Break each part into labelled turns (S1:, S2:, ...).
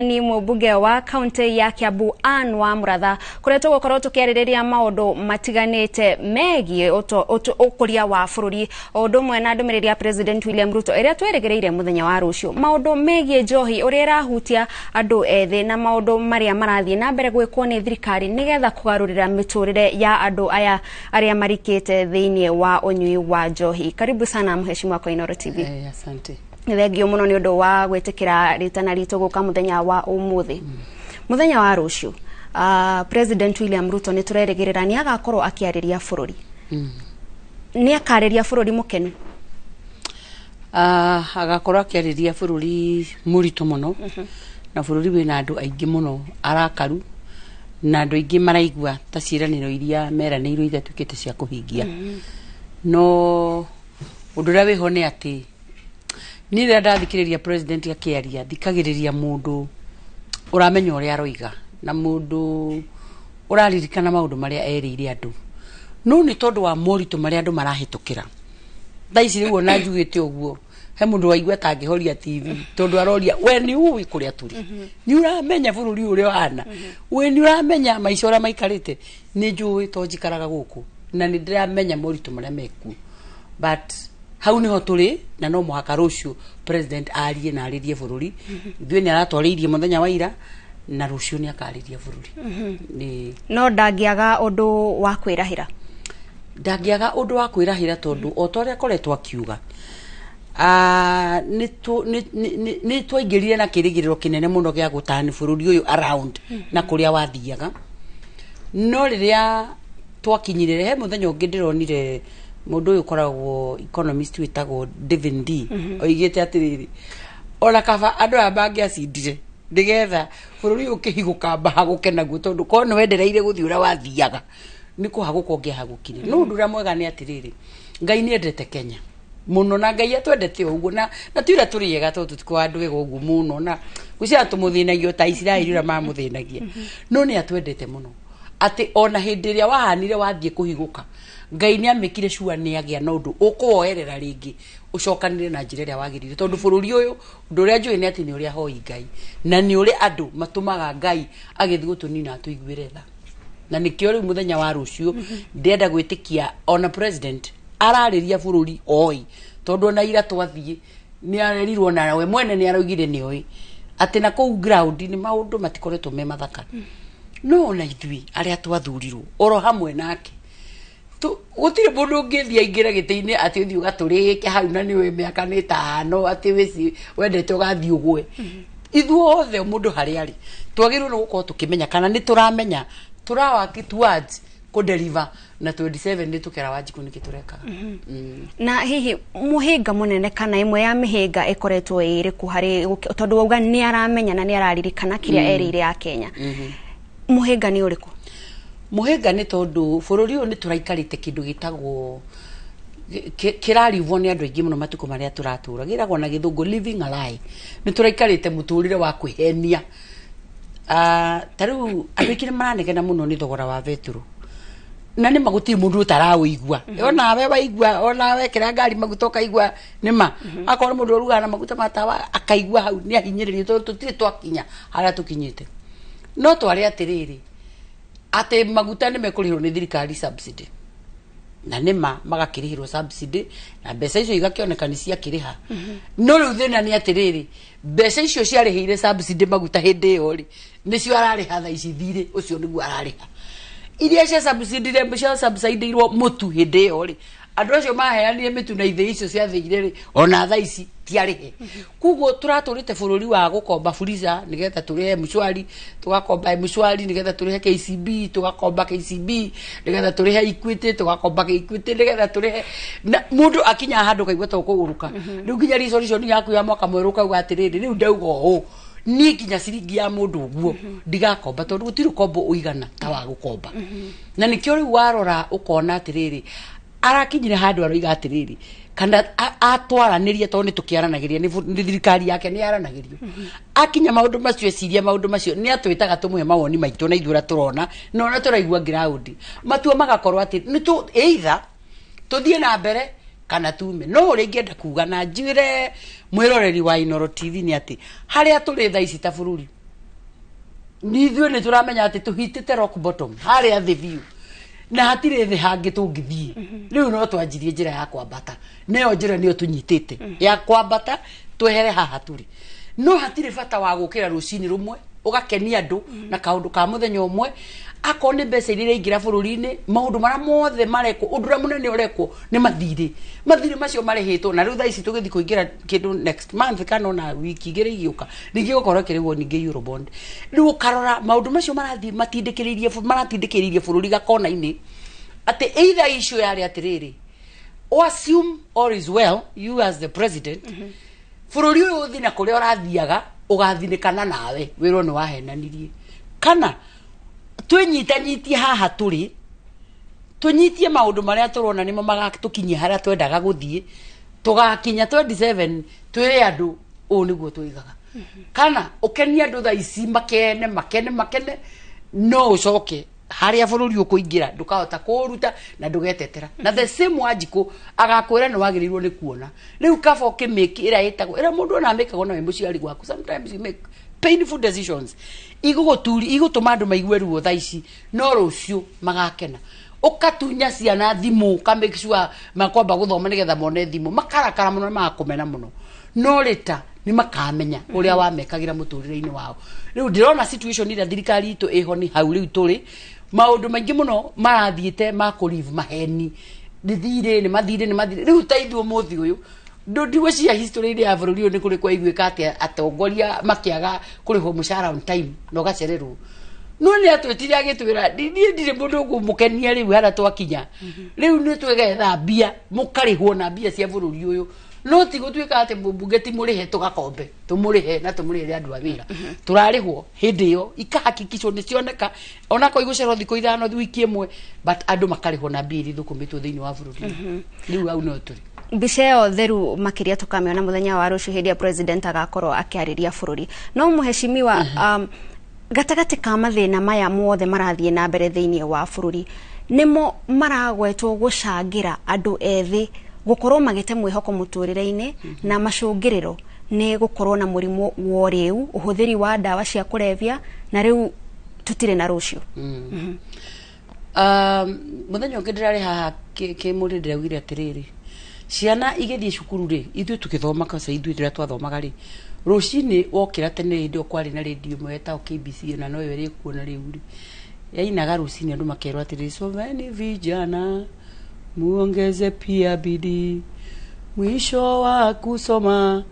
S1: ni mũmbunge wa kauntĩ ya Kiambu Anne wa Muratha koretwo gũkorwo tũkĩarĩrĩria maũndũ matiganĩte megiĩ ũkũria wa bũrũri o ũndũ ũmwe na ndũmĩrĩri ya President William Ruto ĩrĩa twerĩgĩrĩire mũthenya wa rũciũ maũndũ megiĩ njohi ũrĩa ĩrahutia andũ ethĩ na maũndũ marĩa marathiĩ na mbere gwĩkwo nĩ thirikari nĩgetha kũgarũrĩra mĩtũrĩre ya andũ aya arĩa marikĩte thĩinĩ wa ũnyui wa njohi karibu sana Mheshimiwa kwa Inooro TV. Hey, eh, thengio må no nä å ndå wa gwä tä kä ra rä tana ritå gå ka må thenya wa å må thä må thenya wa rå ciå ah, president william ruto nä tå rerä gä rä ra nä agakorwo akä arä ria bå rå ri hmm. nä akarä ria bå rå ri må kenu
S2: ah, agakorwo akä arä ria bå rå ri må ritå må no uhuh. na bå rå ri wä na andå aingä må no arakaru na andå aingä maraigua ta ciäranä iria meranä irwo iratuä kä te cia kå hingia hmm. no å ndå å rä a wä ho nä atä ni rä rä a ndathikiriria president akiaria thikagiriria mundu uramenya uria aroiga na mundu uraririkana maundu maria erire andu no ni tondu wa moritu maria andu marahitukira thaa ici riu ona njugite uguo he mundu waigua tangihoria tv tondu aroria we ni uwi kuria turi mm-hmm. ni uramenya bururi uria wana mm-hmm. we ni uramenya maica uria maikarite ni njui to njikaraga guku na ni ndiramenya moritu maria mekuo but hau niho turi na no muhaka rucio president arie na aririe bururi ithuĩ nĩ aratwarĩirie muthenya wa ira na rucio nĩ akarĩria bururi mhm.
S1: no ndangĩaga undu
S2: wa kwirahira ndangĩaga undu wa kwĩrahĩra tondũ o ta ũrĩa akoretwo akiuga nĩ twaingĩrire na kirigiriro kinene muno gĩa gutani bururi uyu around mhm. na kuria wathiaga no riria twakinyirire he muthenya ungi ndironire mundu uyu koragwo economist witagwo Devin D mhm. oigite atiriri ona kaba andu aya mangĩacindire nigetha bururi uyu ukihiguka mbahaguke naguo tondu ko ni wendereire guthii uria wathiaga ni kuhaguka ungiahagukire mhm. no undu uria mwega ni atiriri ngai ni endete kenya muno na ngai atwendete uguo na na tuira turi ega tondu tutiko andu ega uguo muno na gucia tumuthinagia ta Isiraeli uria mamuthinagia mhm. no ni atwendete muno ati ona hindi iria wahanire wathiĩ kuhiguka ngai nä amä cua nä agä a na å ndå å kwoerera rä ngä å cokanire na njä ra ä rä a wagä rä tondå bå rå ri å yå ndå å rä a njå ä nä atä nä å rä a hoi ngai na nä å rä andå matå maga ngai agä thiä gå tå nina atå iguä re tha na nä kä o rä wa rå ciå ndärenda gwä tä ona president ararä ria bå rå ri oi tondå ona ira twathiä nä arerirwo na we mwene nä araugire nä oä atä na kå ground nä maå ndå matikoretwo me mathaka no ona ithuĩ arä a twathurirwo oro hamwe nake gũtirĩ mũndũ ũngĩthiĩ aingĩre gĩtĩ-inĩ atĩ ũthiĩ ke hau na nĩũĩ mĩaka nĩ tano atĩ wĩci wendete ũgathiĩ ũgwe ithuothe othe harĩa arĩ twagĩrĩirwo nĩ gũkorwo tũkĩmenya kana nĩ tũramenya tũrawaki towards kũderiva na 27 nä tå kera wanjikå nä tå rekaga mm -hmm. mm. na hihi må hä
S1: munene kana ä mwe ya mä hä nga ä koretwo ä rä kå harä tondå wauga nä aramenya na nä araririkana
S2: kä mm. rä a erä ire akenya
S1: må mm-hmm.
S2: hä nga nä å rä kå muhinga nä tondå bå rå ri å yå nä tå raikarä te kä ndå gä tagwo kä rarivwo nä andå aingä må no matukå marä a tå ratå ra gä ragwo na gä thå ngå nä tå raikarä te må tå rä re wa kwä henia ah, ta rä u andå aingä nä maranegena må no nä thogora wa betũrå na nä ma gå tirä må ndå å taraåigua mhm. onawe waigua onawe kä rä a ngari maguta å kaigua nä ma mhm. akorwo må ndå å rugaga na maguta matawa akaigua hau nä ahinyä rä rio tondå tå tirä twakinya harä a tå kinyä te no twarä atä rä rä atä maguta nä mekå rä hä rwo nä thirikari subsidy na nä ma magakä rä hä rwo subsidy na mbeca icio igakä nä ciakä rä ha mm -hmm. no rä u thä na nä atä rä rä mbeca icio ciarä hä ire subsidy maguta hä ndä ä yo rä nä cio ararä ha tha ici thirä å cio nä guo ararä ha iria cia subsidy subsidy irwo må tu hä ndä ä yo rä andå acio maheanire mä tu na ithä icio ciathäire rä ona tha ici tiarä koguo tå ratå rä te bå rå ri wa gå komba buriza nä getha tå rä he mshwari tå gakomba mshwari nä getha tå rä he kcb tå gakomba kcb nä getha tå rä he ikwitä tå gakomba nä getha tå rä he må ndå akinya handå kaigua to kå gå rå ka mhm. rä u nginya riconi yaku ya mwaka mwerå kauga atä rä rä rä u ndauga å niä nginya ciringi ya må ndå guo mhm. ndigakomba tondå gå tirå kombo å igana ta wa gå komba mhm. na nä kä o rä u warora å kona atä rä rä arakinyire handu aroiga atiriri kana atwaranirie tondå nä tå kä aranagä nä thirikari yake nä aranagärio akinya maå ndå macio eciria maå ndå macio nä atwä taga tå må mawoni maitå na ithuä ra tå rona na ona tå raigua ngiraũndi matua magakorwo atä nä eitha tå thiä na mbere kana tume no å rä ingä kuga na njä re mwä roreri wa inoro tv nä atä harä a tå rä tha ici ta bå rå ri nä ithuä nä tå ramenya atä tå hitä te harä a thä biå na hatirä thä hangä tå ngä thiä rä u no twanjirie njä ra ya kwambata nayo njä ra nä o tå nyitä te ya kwambata twehere haha tå rä no hatirä bata wa gå kä ra rå cinä rå mwe ugakenia andu na kaundu ka muthenya umwe akorwo nä mbeca iria iraingira bå rå maå ndå marä mothe marekwo å ndå å rä a må nene å rekwo nä mathirä mathirä macio marehätwo na rä u thaici tå gä thiä kå ingä ra kä ndå next month kana ona wiki igä rä igä å ka ningä gå korwo kä rä gwo ningä eurobond rä u karora maå ndå macio marathiä matindä kä rä maratindä kä rä irie bå rå ri gakona-inä atä eitha icu yarä atä rä rä assume all is well you as the president bå rå ri å yå å na kå rä a å rathiaga kana nawe wirwo nä wahenanirie kana twinyitanyitie haha turi tunyitie maundu maria turona nimo magatukinyie haria twendaga guthie tugakinya 27 twi andu uu niguo twigaga kana ukenie andu tha ici makene makene makene no ucoke haria bururi ukuingira ndukahota kuruta na ndugetetera na the same wanjiku agakwira ni wagirirwo ni kuona riu kaba ukimikira itagwo ira mundu ona amikaga ona we muciari gwaku sometimes you make painful decisions iguguturi igutuma andu maigwe ruo tha ici no rucio magakena ukatunya ciana thimu ka make sure makwamba guthoma nigetha mone thimu makarakara muno magakumena muno no rita ni makamenya å rä a wamekagä ra wao riu ndirona situation rona thirikari itå ä ho nä hau rä u maundu maingi muno marathiite ma kurivu maheni nithire ni mathire ni mathire riu ta ithu muthi uyu cia history ya bũrũri ũyũ nĩ kũrĩ kwaiguĩka atĩ atongoria makĩaga kũrĩhwo mũcara on time na gacererwo no nĩ atwĩtire agĩtwĩra niĩ ndirĩ mũndũ ngũmũkenia rĩu hana twakinya mhm. rĩu nĩ twĩgetha mbia mũkarĩhwo na mbia cia bũrũri ũyũ no tigu ka ati mbunge ti murihe tugakombe he na tumurire andu a wira uh-huh. turarihwo hindi yo ikahakikicwo ni cioneka onako igucerwo thiku ithano wiki imwe but andu makarihwo na mbia iria ithukumitwo thiini wa bururi uh-huh. riu au no turi
S1: mbica ĩyo theru makĩria tũkamĩona mũthenya wa rũciũ hĩndĩ ĩrĩa president agakorwo akĩarĩria bũrũri no mũheshimiwa mm -hmm. um, gatagatĩ ka na maya mothe marathiĩ na mbere thĩinĩ wa bũrũri nĩmo maragwetwo gũcangĩra andũ ethĩ gukorwo magete mwihoko muturireini mm -hmm. na macungiriro ni gukorwo na murimo wo riu uhuthiri wa dawa cia
S2: kurevia na riu tutire na rucio mm. mm -hmm. um, muthenya ungi ndirari haha kimuri ndiraugire atiriri ciana igithie cukuru ri ithuĩ tukithoma kaca ithuĩ rĩrĩa twathomaga ri rucini wokira tene hĩndĩ kwari na radio mweta yetagwo KBC na noyo ĩrĩkuona rĩu rĩ yainaga rucini andu makerwo atiriri so many vijana muongeze pia bidii. Mwisho wa kusoma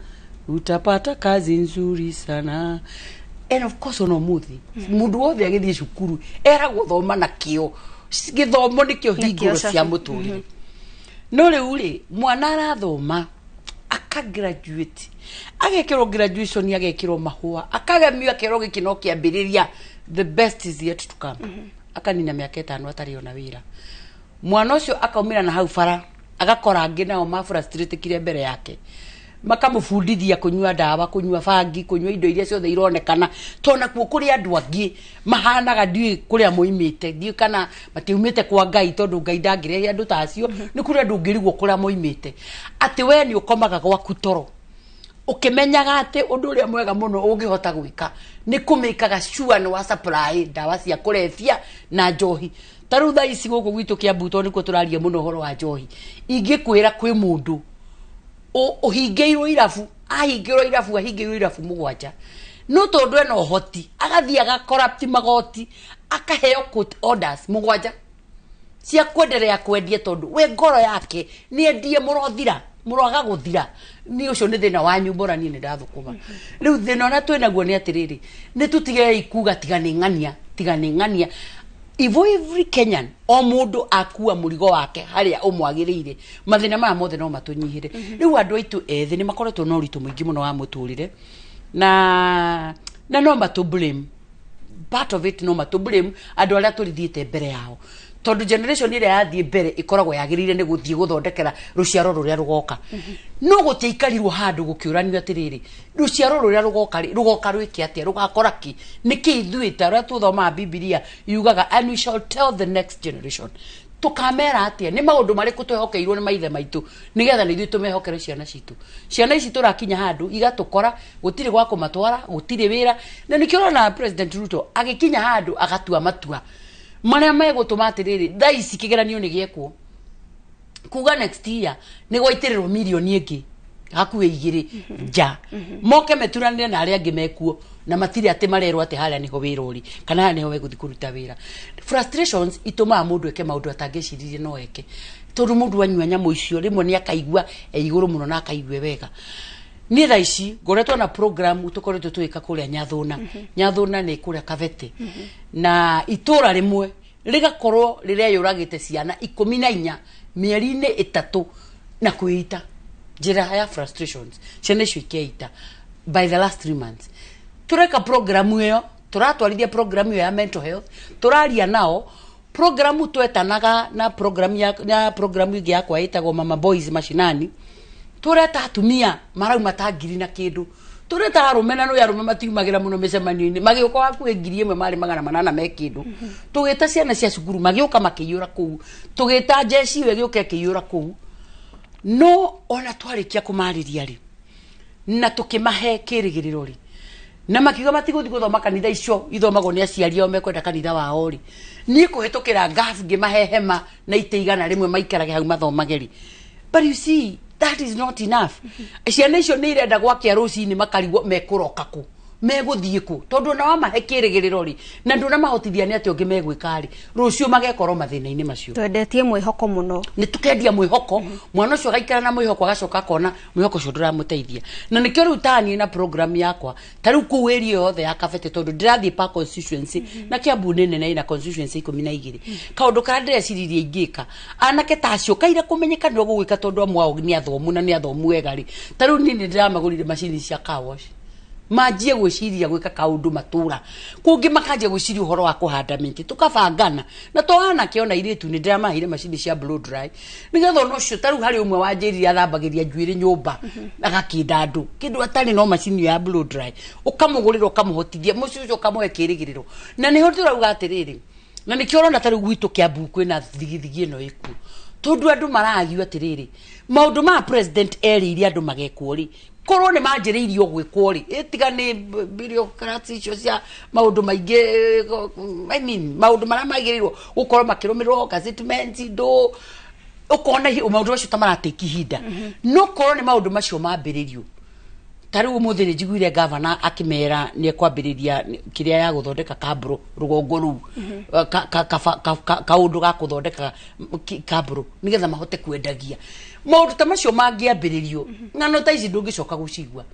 S2: utapata kazi nzuri sana and of course ona muthi hmm. mundu wothe agithie cukuru era guthoma na kio githomo nikio hingo cia muturire hmm. no riu ri mwana arathoma aka akagraduate agekirwo graduation agekirwo mahua akagemio akerwo giki no kiambiriria the best is yet to come mm -hmm. akanina miaka itano atari ona wira mwana ucio akaumira na hau bara agakora angĩ nao maburastrĩtĩkire mbere yake makamũbundithia kũnyua ndawa kũnyua bangi kũnyua indo iria ciothe ironekana tona kuo kũrĩ andũ angĩ mahanaga ndiũĩ kũrĩa moimĩte ndiũĩ kana matiumĩte kwa ngai tondũ ngai ndangĩrehe andũ ta acio nĩ kũrĩ andũ ũngĩrigwo kũrĩa moimĩte atĩ wee nĩ ũkomaga gwaku toro ukimenyaga ati undu uria mwega muno ungihota gwika ni kumikaga sure ni wa supply dawa cia kurebia na njohi ta riu thaa ici guku gwitu kiambuto nikuo turaria muno horo wa njohi ingikwira kwi mundu uhingiirwo irabu ahingirwo irabu ahingirwo irabu mugwanja no tondu ena uhoti agathii agacorrupt magoti akaheo court orders mugwanja cia kwenderea kwendia tondu we ngoro yake ni niendie murothira muraga guthira ni ucio ni thina wanyu bora ni ni ndathukuma riu thina na twinaguo ni atiriri ni tutige ikuga tiga ni ngania tiga ni ngania ivo every kenyan o mundu akua murigo wake haria umwagiriire mathina ma mothe no matunyihire mhm. riu andu aitu ethi ni makoretwo no ritu muingi muno wa muturire na na no matu blame part of it no matu blame andå arä a tå rithiä te mbere yao tondu generation ile yathie mbere ikoragwo yagirire ni guthie guthondekera ruciaro ruria rugoka mm-hmm. no gutia tä ikarirwo handu gå atiriri ruciaro ruria rugoka ri rugoka rå atia rugakora ki a rå goka rwä ke atä a bibilia yugaga and we shall tell the next generation tukamera atia ni maundu mariku twehokeirwo ni maithe maitu nigetha ni ithuĩ tũmehokere ciana citu ciana ici tũrakinya handũ igatukora gutiri gwa kumatwara gutiri wira na nĩkĩo ũrona president ruto agikinya handu agatua matua maria megutuma atiriri thaa ici kigeranio ni giekwo kuga next year ni gwaitiriro mirioni ingi hakuhä igä nja mhm. moke meturanire na arä angä mekuo na matirä atä marerwo atä harä a nä ho wä ra å ri kana harä a nä ho wegå thiä kå ruta wä ra itå maga må ndå eke maå ndå atangä ciririe no eke tondå må ndå anyua icio rä mwe nä akaigua eigå rå må no na akaigue wega ni tha ici mhm. mhm. na program tukoretwo twika kuria nyathuna mm -hmm. nyathuna ni kuria kavete mm -hmm. na itura rimwe rigakorwo yuragite ciana ikumi na inya mieri-ini itatu na kuita jira ya frustrations chene icio by the last 3 months tureka program yo turatwarithia program yo ya mental health turaria nao program twetanaga na program ya, na programu ĩngĩ yakwa itago mama boys mashinani tureta atumia marauma ta ngiri na kindu tureta arume na nä arume matiumagira muno micemanio-inä magä ũka ngiri ĩmwe mari magana manana me kindu tũgä ciana cia cukuru magiuka makiyura makĩiyå ra kũu tũgä ta kiyura ĩyo no ona twarä kia kå marä na tukimahe kirigiriro ri na makiuga matigå thiä gå thoma kanitha icio ithomagwo ni aciari ao mekwenda kanitha wao rĩ niä kå hä tå kä ra ngaf ngä mahehema na itä igana rä mwe maikarage hau mathomageri but you see that is not enough ciana icio nä irenda gwakia rucini cinä makarigwo mekå roka kå megũthiĩ kũ tondũ ona wamahe kĩrĩgĩrĩro rĩ na ndũnamahotithia nĩ atĩ ũngĩ megwĩka rĩ rũciũ magekorwo mathĩna-inĩ macio twendetie mwĩhoko mũno nĩ tũkendia mwĩhoko mwana ũcio gaikara na mwĩhoko agacoka akona mwĩhoko ũcio ndũramũteithia na nĩkĩo rĩu tani na program yakwa ta rĩu kũu ĩria yothe ya kabete tondũ ndĩrathiĩ pa constituency mhm. na kĩambu nĩ nene ina constituency ikũmi na igĩrĩ kaũndũ karĩa ndĩreciririe ingĩka anake ta acio kaira kũmenyeka nĩogũgwĩka tondũ amwao nĩ athomu na nĩ athomu wega rĩ ta rĩu niĩ nĩ ndĩramagũrire macini cia kawosh manjie gwiciria gwika kaundu matura kungi makanjia gwiciria uhoro wa kuhanda miti tukabangana na to anake ona iritu ni ndiramaheire macini cia blow dry nigetha ona ucio tariu hari umwe wanjirire athambagiria njuiri nyumba mhm. agakinda andu kindu atari no macini ya blow dry ukamugurira ukamuhotithia mucio ucio ukamwe kirigiriro na niho ndirauga atiriri na nikio urona tariu gwitu kiambu na thigithigi ino iku tondu andu maragio atiriri maundu ma president eriire andu magekwo ri korwo nä manjä rä irio gwä rä ĩtiga nä icio cia maå ndå maingä maå ndå marä a magä rä irwo gå korwo makä rå mä rwo ndå å kona maå ndå macio ta maratä ihinda mm-hmm. no korwo nä maå ndå macio mambä rä rio tarä u må thä nä njiguire gavana akä mera nä ekwambä rä ria kä rä a ya gå thondeka kambå rå gongo rä u mm-hmm. kaå ndå gakå kå thondeka kambå nä getha mahote kwendagia maundu ta macio rio mhm. ng'ano ta ici ndũngĩcoka gũcigua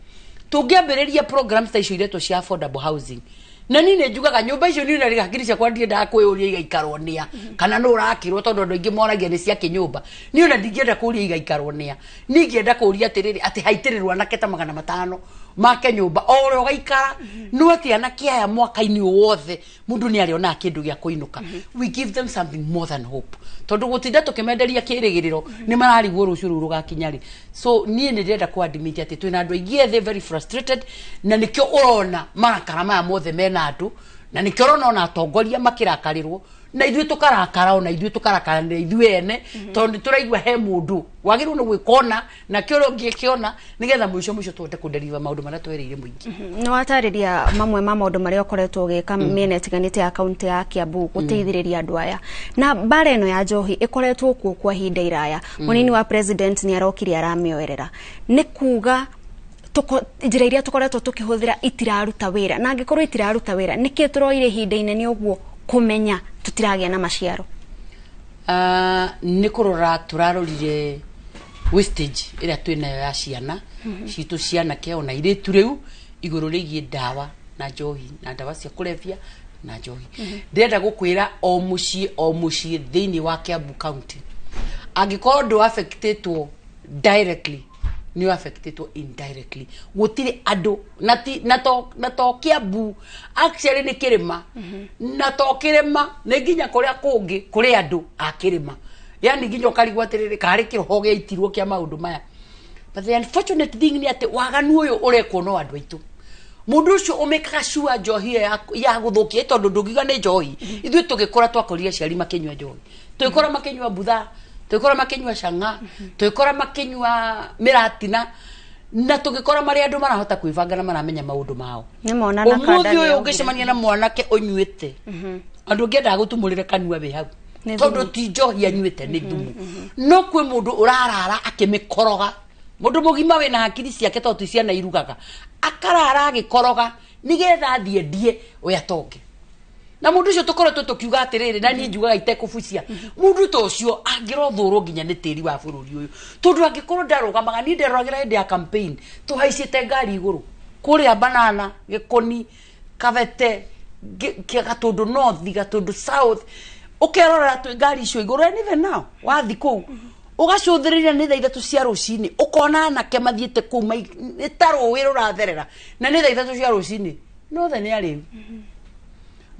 S2: tũngĩambĩrĩria programs ta icio iretwo cia affordable housing na ni nä njugaga nyå mba icio nä rä hakiri ciakwa ndiendaga kwä å ria igaikarwo nä a mhm. kana nä å rakä rwo tondå andå aingä moragia nä ciakä nyå mba nä ona ndingä enda kå ria igaikarwo nä a ningä enda kå ria atä rä rä atä haitä rä rwo ta magana matano make nyumba o rä ugaikara no kiana kiaya mwaka-inä wothe må ndå nä arä onaga kä ndå gä a kå inå ka we give them something more than hope tondå gå tinda tå kä menderia kä rä gä rä ro mhm. nä mararigwo rå cio rä u rå gakinyarä so niä nä ndärenda kwadimithia atä twä na andå aingä ethä very frustrated na nä kä å rona marakara maya mothe mena andå na nä kä å rona ona atongoria makä rakarä rwo na ithuĩ tũkarakara ona ithuĩ na ithuĩ ene mhm. tondũ tũraigua he mũndũ wagĩrĩirwo nĩ gwĩkona na kĩoro ngĩkĩona nĩgetha mũico mũico tũhote kũnderiva maũndũ marĩa twereire mũingĩ mhm.
S1: nĩ watarĩria mamwe ma maũndũ marĩa ũkoretwo ũgĩka mhm. mĩena ĩtiganĩte ya kaũntĩ ya Kiambu gũteithĩrĩria andũ aya na mbara no ya njohi ĩkoretwo kuo kwa ihinda iraya mũnini wa president nĩ arokire aramĩoerera nĩ kuga njĩra iria tũkoretwo tũkĩhũthĩra itiraruta wĩra na angĩkorwo itiraruta wĩra nĩkĩ tũroire ihinda inene ũguo kumenya tutiragia na maciaro
S2: uh, ah, nä kå rora tå rarorire wastage ä rä a twä nayo ya ciana mhm. citå cianake ona irä tu rä u igå rå rä giä ndawa na njohi na ndawa cia kå rebia na njohi mm -hmm. gå kwä ra o må ciä o må ciä thä inä wa kiambu county angä korwo ndå directly ni yo affecté to indirectly gutire andu natokĩa mbu actually nĩ kĩrĩma mhm. na to kĩrĩma nĩ nginya kũrĩa kũngĩ kũrĩ andũ a kĩrĩma yani nginya ũkarigwo atĩrĩrĩ karĩ kĩroho gĩa itirwo kĩa maũndũ maya but the unfortunate thing nĩ atĩ waganu ũyũ ũrekwo no andũ aitũ mundu ucio umikaga cua njohi ya guthukia tondå ndungiuga nä njohi mhm. ithuä tå gä kå ra twakorire aciari makä nyua njohi tå gä kå ra makä mhm. nyua mbuthaa tugikora makinywa changa tugikora makinywa miratina na tugikora mari andu marahota kwibanga na maramenya maundu mao
S1: umuthi uyu ungicemania na
S2: mwanake unyuite mhm. andu ngiendaga gutumurire kanua wi hau tondu ti njohi anyuite ni thumu mhm, mhm, no kwi mundu urarara akimikoroga mundu mugima wina hakiri ciake tondu ciana irugaga akarara agikoroga nigetha thiendie we atonge na mundu ucio tukoretwo tukiuga atiriri na nie njugaga itekubucia mundu ta ucio angirothurwo nginya ni tiri wa bururi uyu tondu angikorwo ndarugamaga ni nderoragira hindi ya campaign tuhaicite ngari iguru a banana gikoni kavete gatundu north gatundu south ukerorera ngari icio iguru and even now wathi kuu ugacũthĩrĩria nĩ thaa ithatũ cia rũcinĩ ũkona anake mathiĩte kũu nĩ ta rũĩ rũratherera na nĩ thaa ithatũ cia rũcinĩ nothe nĩ arĩu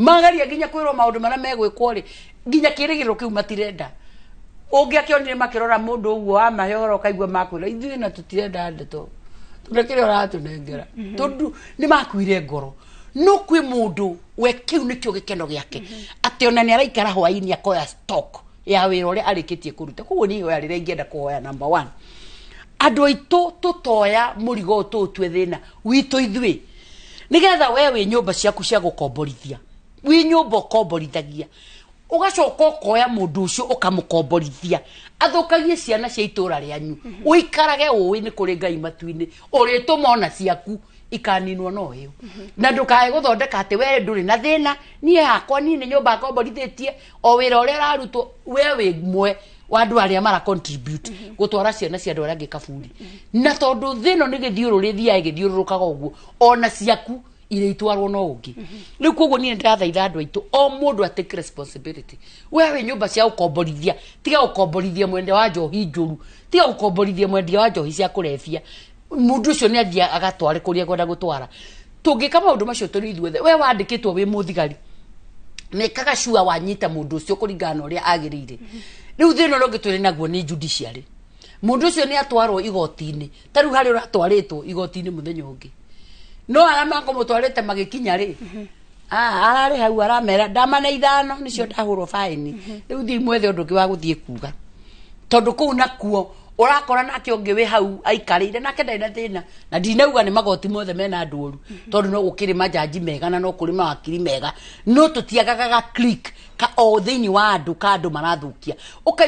S2: magaria nginya kwirwo maundu mara megwikwo ri nginya kirigiro kiu matirenda ungĩakĩonire makirora mundu ũguo wa mahoro kaigwa makwira ithuĩ na tutirenda ndeto tũrekere ũratũnengera mm-hmm. tondũ ni makuire ngoro no kwi mundu we kĩu nĩkĩo gikeno giake mm-hmm. ati ona ni araikara hwaini akoya stock ya wĩra ũrĩa arĩkĩtie kuruta koguo ni hoya rĩrĩa ingĩenda kũhoya namba one andũ aitũ tũtoya murigo ũtũ thina thĩna witũ ithuĩ nĩgetha we wĩ nyũmba ciaku cia gũkomborithia wi nyumba ukomborithagia ugacoka ukoya mundu ucio ukamukomborithia athukagie ciana cia itura rianyu uikarage mhm. uwi ni kuri ngai matu-ini urituma ona ciaku ikaninwo no iyo mhm. na ndukae guthondeka ati we nduri na thina nie hakwa nini nyumba ngomborithitie o wira uria ararutwo we wi mwe wa andå arä a mara mhm. gåtwara ciana cia andå arä a na tondå thä no nä gä thiå rå rä ona ciaku ile irĩtwarwo no ũngĩ rĩu koguo niĩ ndĩrathaitha andũ aitũ o mundu atake responsibility we we nyumba cia gũkomborithia tiga gũkomborithia mwende wa njohi njũru tiga gũkomborithia mwende wa njohi cia kurebia mundu ucio ni athia agatware kũrĩa ekwenda gũtwara tũngĩka maundu macio turi ithuothe we wandĩkĩtwo wĩ mũthigari nekaga cua wanyita mũndũ ũcio kũringana na ũrĩa agĩrĩire rĩu thĩna ũrĩa ũngĩ tũrĩ naguo nĩ judiciary mũndũ ũcio nĩ atwarwo igoti-inĩ ta rĩu harĩa ũratwarĩtwo igoti-inĩ mũthenya ũngĩ no ara aria makåmutwarite magikinya ri mm-hmm. ah, ararä hau aramera ndamana ithano ndahå mm-hmm. ndahurwo baini mm-hmm. u thii mwethe å ndå ngä wa gå thiä kuga tondå kå u nakuo å rakora nake å ngä wä hau aikarä ire nake ndarä na thä na na ndinauga nä magoti mothe mena ru tondå no gå kä rä manjanji mega na no kå rä mawakiri mega no tå tiagagaga ka thä inä wa andu ka andu marathukia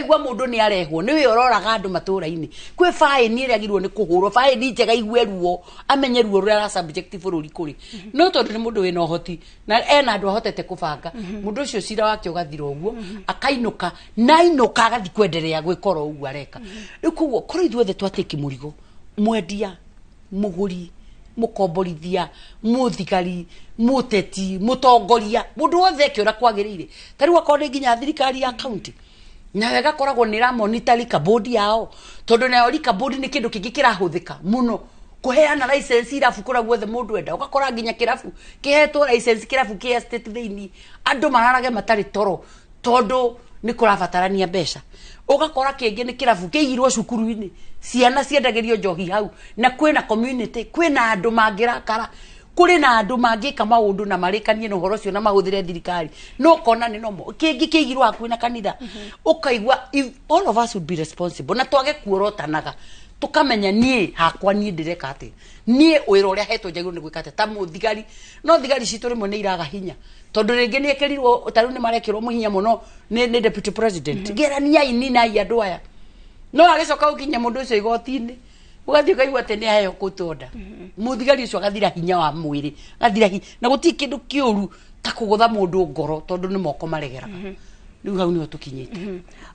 S2: må mundu ni arehwo ni we uroraga andu matura-ini kwi faini ira girwo ni kuhurwo faini njega igwe ruo amenye ruo a ra ri kå kuri no tondu ni mundu ndå wä na ena andu ahotete ndå mundu ucio cira wake ugathira uguo mhm. akainuka na ka agathi kwenderea gwikora uguo areka mhm. riu koguo kuri ithuothe twatiki murigo mwendia muguri mukomborithia muthigari muteti mutongoria mundu wothe kä å rä a kwagä tarä u akorwo nä nginya thirikari ya kaunti nawe gakoragwo nä ramonita rikabodi yao tondå nayo rikabodi nä kä ndå kä ngä kä rahå thä ka må no kuheana license irabu kura guothe mundu enda ugakora nginya kirabu kihetwo license kirabu kia state thiini andu mararage matari toro tondu ni kurabatarania mbeca ugakora kingi ni kirabu kiirwo cukuru-ini ciana ciendagĩrio njohi hau na kwĩna community kwĩna andũ mangĩrakara kuri na andu mangika maundu na marikanie no ũhoro ũcio na mahuthire thirikari no kona ni nomo kĩngĩ kĩigirwo hakuĩ na kanitha ukaigwa mhm. all of us would be responsible na twage kuorotanaga tukamenya niĩ hakwa niĩ ndĩreka ati niĩ wĩra ũrĩa hetwo jagiru ni gwikate ta muthigari no thigari citũ rĩmwe ni iraga hinya tondu ringi ni nä taru ni marekirwo muhinya muno ni må hinya må no nä deputy president ngä mhm. raniai ninai andå aya no agicoka gukinya mundu ucio igoti-ini ugathiä ukaigua atä nä aheo kå tonda må thigari å cio agathira hinya wa mwä rä agathira na gå tirä kä ndå kä å ru ta kå gå tha må ndå ngoro tondå nä moko maregeraga mhm. rä u hau nä ho tå kinyä te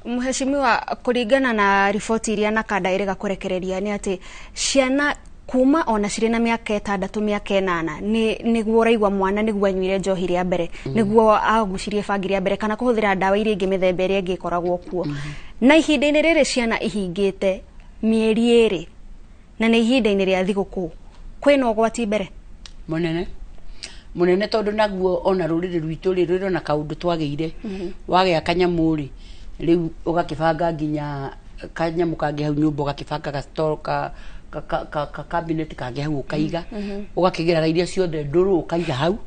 S2: mhm.
S1: mheshimiwa kå ringana na riboti iria nakanda ä rä ga kå rekereria nä atä ciana kuma ona cirä na mä aka ätandatå mä aka änana niguo raigua mwana niguo anyuire njohi rä a mbere mm-hmm. guo agucirie bangi rä mbere kana kå hå thä ra ndawa iria ingä mä themba ä rä a koragwo kuo mm-hmm. na ihinda-inä rä ciana ihingä te mä na nä ihinda-inä
S2: rä a thigå kå kwä na å gwati mbere må nene må nene tondå naguo ona rå rä rä rwitå rä rwä rona kaå ndå twagä ire mm-hmm. wagä a kanyamå rä rä u å gakä banga nginya kanyamå kangä hau nyå mba å gakä banga kabinet kange hau ukaiga ugakigerera mm-hmm. mm-hmm. iria ciothe nduru ukaiga hau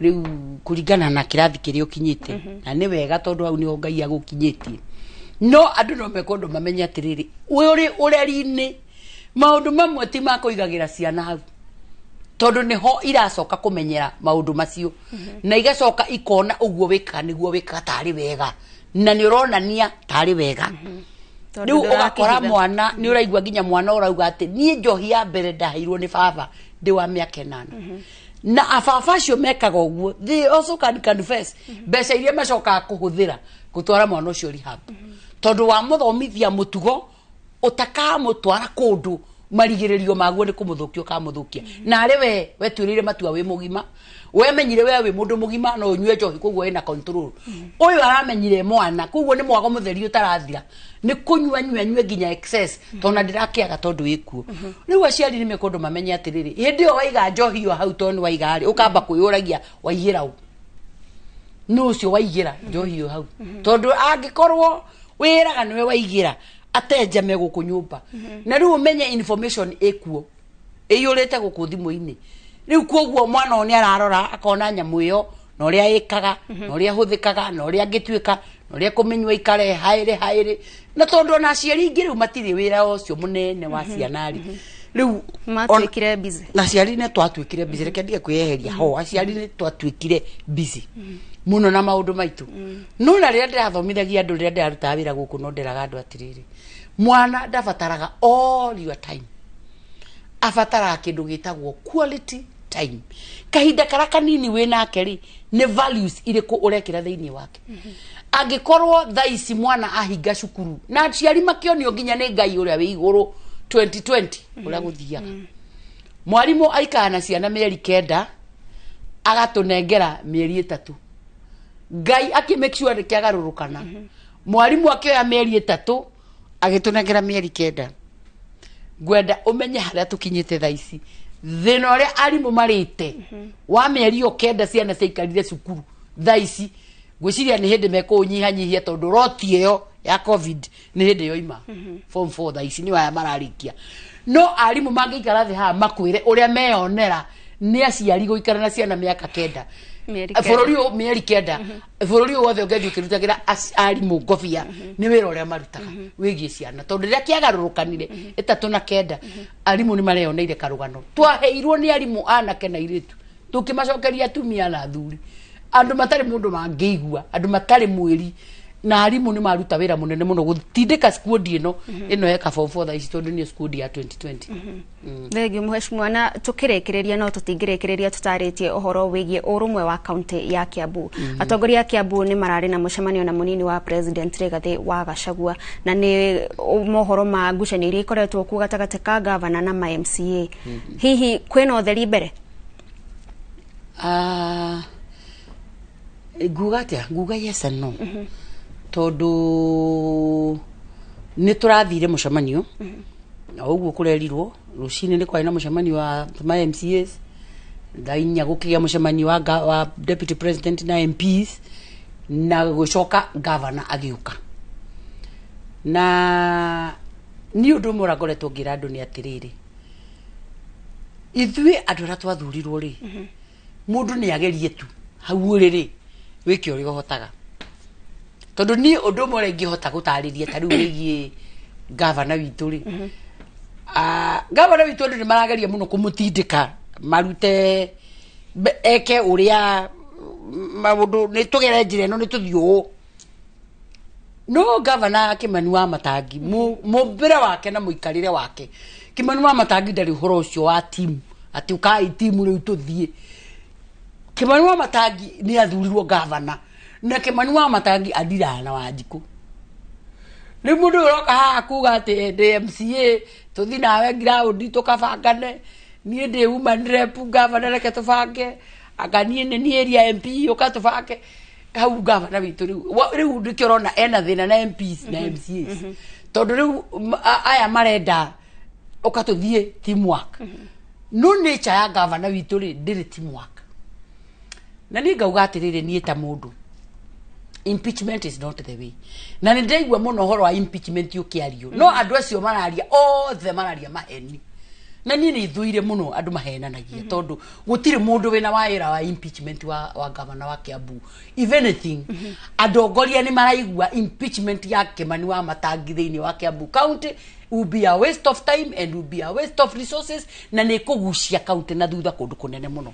S2: riu kuringana na kirathi kiria ukinyite mm-hmm. na ni wega tondu hau niho ngai agukinyitie no andu no mekwendwo mamenye atiriri uri ureri maundu mamwe ti makuigagira ciana hau tondu niho iracoka kumenyera maundu macio na igacoka ikona uguo wikaga niguo wikaga tari wega na ni uronania tari wega mm -hmm rä u å gakora mwana nä å raigua nginya mwana å rauga atä niä njohi ya mbere ndaheirwo nä baba ndä wa mä aka nana mhm. na ababa acio mekaga å guo mhm. mbeca iria macokaga kå hå thä ra gå twara mwana å cio rehab mhm. tondå wa må thomithia må tugo å takamå twara kå ndå marigä rä rio maguo nä kå må thå kia å kamå thå kia narä we wetuä rä ire matua wä må gima we menyire we wi mundu mugima no nyue njohi koguo ina control uyu aramenyire mwana koguo ni mwago mutheri utarathira ni kunywa nywe nywe ginya excess to na dirake aga tondu ikuo riu aciari ni mekundu mamenye atiriri hindi iyo waiga njohi iyo hau ni waiga ri ukamba kwiyuragia waiyira u ni ucio waigira njohi iyo hau tondu angikorwo wiraga niwe waigira ateja me guku nyumba na riu umenye information ikuo iyurite guku thimu-ini riu koguo mwana o ni ararora akona nyamu iyo na uria ikaga mhm. na uria huthikaga na uria ngituika na uria kumenywa ikare haire haire na tondu ona aciari ingi riu matiri wira ucio munene wa mhm. cianari riu mhm. matwikire busy na aciari ne twatwikire busy reke ndige kwiyeheria ho aciari ne twatwikire busy muno na maundu maitu no na riria ndirathomithagia andu riria ndirarutaga wira guku no nderaga andu atiriri mwana ndabataraga all your time abataraga kindu gitagwo quality time kahinda kara kanini wä nake ri nä values irä kå å rekä wake mm -hmm. angä korwo mwana ahinga cukuru na ciari makä nginya nä ngai å rä iguru igå 2020 å rä a gå thiaga mwarimå na ciana mä eri kenda agatå nengera mä eri ä tatå ngai aki make sure kä agarå rå kana mm-hmm. mwarimå akä oya mä eri ä agä tå nengera mä eri kenda ngwenda umenye haria tukinyite thaa ici thina uria arimå marä te mhm. wa mä eri kenda ciana ciaikarire cukuru thaa ici ngwiciria nä hä ndä mekå nyihanyihia tondå roti ä yo ya covid nä hä ndä yoima mhm. form four thaa ici nä waya mararä kia no arimå mangä ikara thä haha makwä re å rä a meonera nä aciari gå na ciana mä aka kenda Eh, bũrũri mieri kenda eh, bũrũri ũyũ wothe ũngĩthiĩ ũkĩrutagĩra arimũ ngobia mhm. nĩ wĩra ũrĩa marutaga mhm. wĩgiĩ ciana tondũ rĩrĩa kĩagarũrũkanire ĩtatũ na kenda arimũ nĩ mareyoneire karũgano twaheirwo nĩ arimũ anake na airĩtu tũkĩmacokeria atumia na athuri andũ matarĩ mũndũ mangĩigua andũ matarĩ mwĩri na arimu nä maruta wä ra må nene må no gå tindä skundi ä no ä no eka thaa ici tondå nä skundi ya thengiå
S1: mhec mwana tå kä rä kä rä ria no tå tingä rä rä ria tå tarä tie wä giä å rå wa kauntä ya kä ambu mhm. atongoria a kä ambu nä mararä na må cemanio na må nini wa president rä wa gacagua na nä mohoro ma ngucanio iria ikoretwo kuo gatagatä ka gavana na ma mca mhm. hihi kwä na å mbere ah,
S2: nguga atä nguga yes and no mm -hmm tondå nä tå rathire må cemanio na å guo kå rerirwo rå cinä nä kwarä na må cemanio wa ma mcas thaa inya gå kä gä a må cemanio wa, wa deputy president na mps na gå coka gavana agä å ka na nä å ndå å mwe å ngoretwo ngä ra andå nä atä rä rä ithuä andå arä a twathurirwo rä må mhm. ndå nä agerie tu hau rä rä wä ke å rä a å hotaga tondu ni undu mwe ingihota gutariria ta riu wigie gavana witu ri mhm. gavana witu andu ni marageria muno kumutindika marute eke uria maundu ni tugere njira ino ni tuthii uu no gavana kimani wa matangi mumbire wake na muikarire wake kimani wa matangi ndari uhoro ucio wa timu ati ukai timu riu tuthii kimani wa matangi ni athurirwo gavana na kimani wa matangi athiraga na wanjikå rä u må ndå å roka haha kuga atä dmca tå thi nawe ngiraundi tå kabangane niä ndä umanrepu ngavana reke tå bange akaniä nä niä ria mp å ka tå bange hau ngavana witå rä u nä kä rona ena thä na na mps na mca tondå rä u aya marenda å ka tå thiä teamwork mm-hmm. no nature ya ngavana witå rä ndä rä teamwork na nä ngauga atä rä rä niä ta må ndå impeachment is not the way na nä ndaigua må no horo wa impeachment å kä ario no mm-hmm. andå acio mararia othe mararia maheni na niä nä thuire må no andå mahenanagia mm-hmm. tondå gå tirä må ndå wä na waä wa impeachment wa, wa gavana wa kiambu if anything mm-hmm. andongoria nä maraigua impeachment ya kimani wa matangi thä wa kiambu county will be a waste of time and will be a waste of resources na nä kå gucia county na thutha kå ndå kå nene må no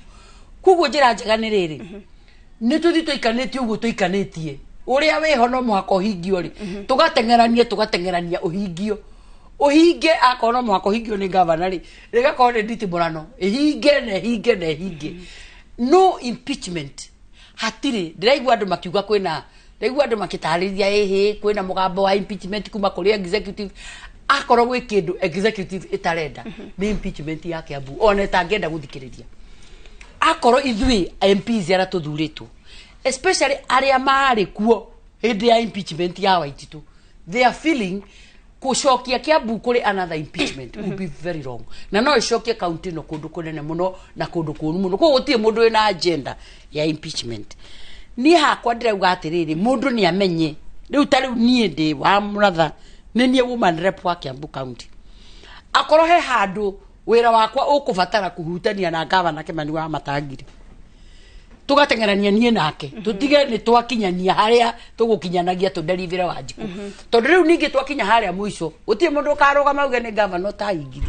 S2: koguo njä ra njega nä rä rä nä tå thiä twaikanä tie å guo twaikanä tie å rä a wä ho no mũhaka å hingio rä mhm. tå gateng'erania tå gateng'erania å hingio å hinge akorwo no mũhaka å hingio nä ngavana rä rä gakorwo nä nditimå ä hinge na hinge na hinge mhm. no impeachment hatirä ndä raigua andå makiuga kwä na ndaigua andå makätarä ria ähä kwä na må gambo wa impeachment kuma kå rä executive akorwo gwä kä ndå executive ä tarenda mhm. nä impeachment ya kä ambu ona ä tangä enda gå thikä rä ria akorwo ithuĩ MPs arĩa tũthurĩtwo especially arĩa marĩ kuo hĩndĩ ya impeachment ya waititu they are feeling kucokia kiambu kuri another impeachment will be very wrong na no icokie kaunti no kundu kunene muno na kundu kunu muno koguo gutirĩ mundu na agenda ya impeachment niĩ hakwa ndĩrauga atĩrĩrĩ mundu nĩ amenye rĩu ta rĩu niĩ ndĩ wa mũratha nĩ niĩ woman rep wa kiambu county akorwo he handũ wira wakwa ukubatara kuhutania na gavana kimani wa matangiri tugatengerania niä nake mm -hmm. tutige nä twakinyania harä mhm. a tå gå kinyanagia tå re wa njikå tondå rä u ningä twakinya harä a må mundu karuga mauge ni ndå å karå gama uge nä ngavana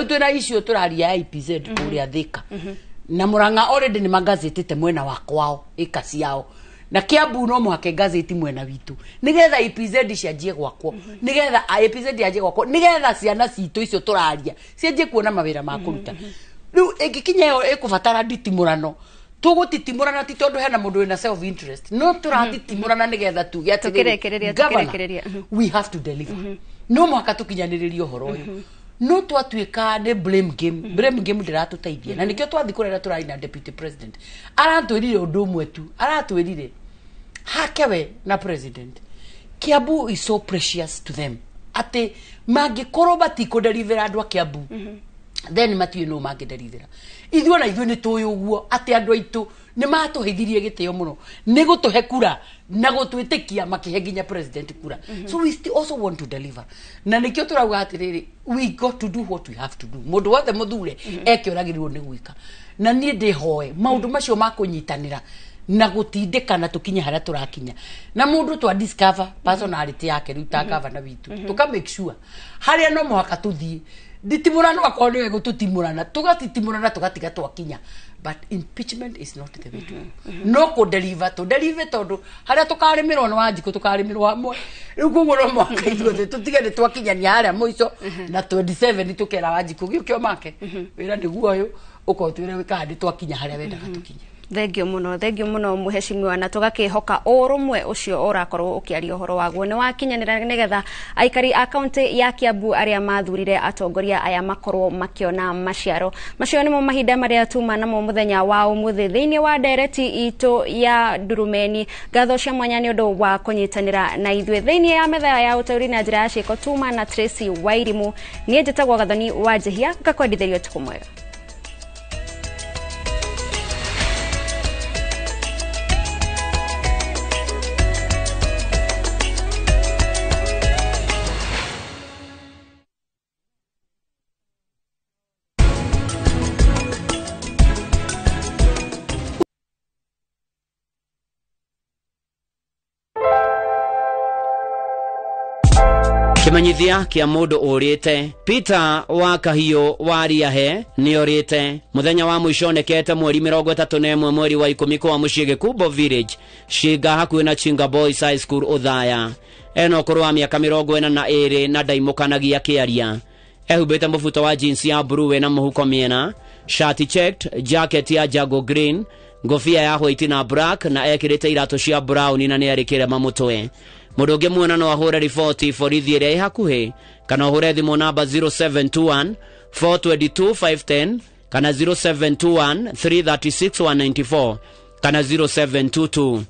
S2: u twä na icio tå ipz kuria rä na må ranga nä magazä tä te mwena wakwao kwao ka ciao na Kiambu no muhaka ngazeti mwena witu nigetha EPZ cianjie gwakwo mm -hmm. nigetha ah, EPZ yanjie gwakwo nigetha ciana citå icio tå raria cianjie kuona mawä ra ma kå ruta mm-hmm. rä u ä ngä kinya ä yo ä kå batara nditimå tugutitimurana ti tondu hena mundu wina self interest no mm-hmm. turatitimurana nigetha tuge mm-hmm. ati we have to deliver mm -hmm. no mwaka tukinyaniririe uhoro uyu mm -hmm. no twatuika ni blame game blame game ndiratuteithia mm -hmm. na nikio twathi kurera turari na deputy president aratwirire undu umwe tu aratwirire hakewe na president kiambu is so precious to them atä mangäkorwo matikå nderithä andå a kä ambu mm -hmm. then matiå no mangä nderithä ithuä na ithuä nä tå å guo atä andå aitå nä matå hithirie gä tä o må no nä gå tå he kura na gå twä tä kia makä he nginya president kura mm -hmm. so we still also want to deliver na nä kä tå rauga atä rä rä we got to do what we have to do må ndå wothe må thure mm -hmm. ekä å ragä rä rwo nä gwä ka na niä ndä hoe maå ndå macio makå nyitanä ra na gutindikana tukinye haria turakinya na mundu twa discover personality yake riu ta mhm. gavana witu mhm. tuka make sure haria no muhaka tuthii nditimurano akorwo niwe gutitimurana tugatitimurana tugatiga twakinya but impeachment is not the way to mhm. no ko deliver to deliver to do a tå karä rwo nä wanjikå tå karä mä rwo hamwe rä no mwaka ithuothe tå tige nä twakinyania harä a må ico na tå kera wanjikå gi å make wira ra nä guo å yå å korwo twä re wä kahandä twakinya harä a wendaga thengio muno thengio
S1: muno muheshimiwa na tugakihoka urumwe ucio urakorwo ukiaria uhoro waguo ni wakinyanira nigetha aikari a kaunti ya kiambu aria mathurire atongoria aya makorwo makiona maciaro macio nimo mahinda maria tuma namo muthenya wa umuthi thiini wa ndereti ito ya durumeni gatho cia mwanya ni undu wa kunyitanira na ithuĩ thĩinĩ ya metha ya ũtaũri na njĩra ya ciĩko tuma na tracy wairimu niĩ njĩtagwo gathoni wa njĩhia ngakwendithĩrio ũtukũ mwega
S3: kimenyithia kia mundu urite peter wa kahiũ wa riahe niorite mũthenya wa mwico onekete mweri mirongo itatu na mweri wa ikumi kwa mucii gikubo village shinga hakuhi na chinga boys high school ũthaya ena ũkũrũ wa miaka mirongo ina na iri na ndaimukanagia kiaria ehumbite mubuto wa jinsi ya bluu na muhuko miena shati checked jacket ya jago green ngobia ya white na black na ekĩrĩte iratũ cia brown na niarikire mamutwe Mũndũ ũngĩ muona no ahũre riboti borithi ĩrĩa ĩ hakuhĩ kana ũhũre thimũ namba 0721 422 510 kana 0721 336 kana 0722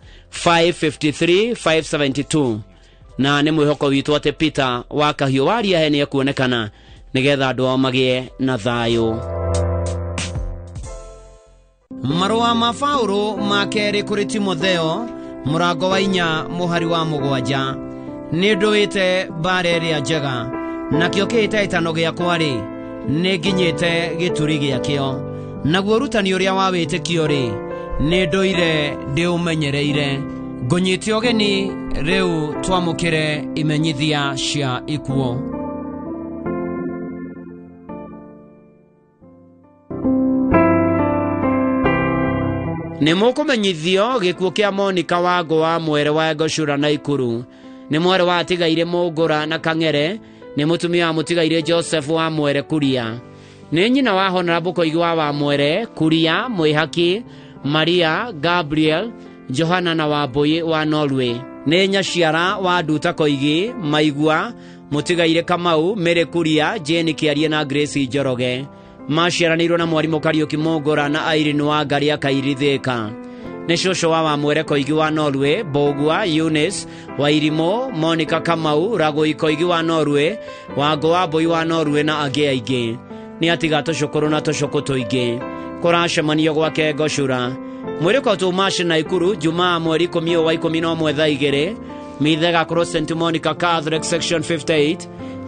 S3: 553572 na nĩ mwĩhoko witũ atĩ Peter wa kahiũ wa riahe nĩ ekuonekana nĩgetha andũ ao na thayũ marũa ma Paũlũ ma kerĩ Timotheo mũrango wa inya mũhari wa mũgwanja nĩ ndũĩte mbaara ĩrĩa njega nakĩo kĩhĩtahĩtano gĩakwa-rĩ nĩ nginyĩte gĩturi gĩakĩo naguo ũrutani ũrĩa wa wĩtĩkio-rĩ nĩ ndũire ndĩũmenyereire ngũnyite ũgeni rĩu twamũkĩre imenyithia cia ikuo nĩmũkũmenyithio gĩkuũ kĩa menyithio monika wango wa mwere wa goshura na ikuru nä mwere wa tigaire mångåra na kang'ere nĩ mũtumia wa må tigaire joseph wa mwere kuria nĩ nyina wa honarabå wa wa mwere kuria mwĩhaki maria gabriel johana na wambũi wa norway nĩ nyaciara wa nduta koigi maigua mũtigaire kamau mĩrĩ kuria jeni kĩarie na grace njoroge maciaranĩirũo na mwarimũ Kariũki Mũngũra na Irene Wangari akairithĩka nĩ cũcũ wa wamwere koigi wa Norway Mbũgua wa irimũ monika Kamau ragũikoigi wa Norway Wangũ wa Mbũi wa Norway na angĩ aingĩ nĩ atiga tũcũkũrũ na tũcũkũ tũingĩ kũracemanio gwake ngocura mwĩrĩko na Naikuru Jumaa mweri 1 wa ikũmi na ũmwe thaa igĩrĩ mithega cross St Monica Catholic section 58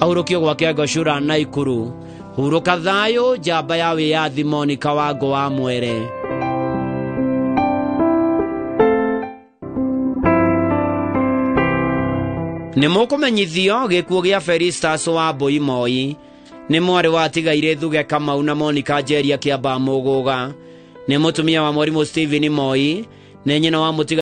S3: ahurũkio gwake na Naikuru hurũka thayũ njamba ya wĩyathi monika wango wa mwere nĩ mũkũmenyithio gĩkuũ gĩa feristas wa mbũi moi nĩ mwarĩ watigaire thuge kamau na monika njeria kĩambaa mũgũga nĩ mũtumia wa mwarimũ stephen moi nĩ nyina wa mũtiga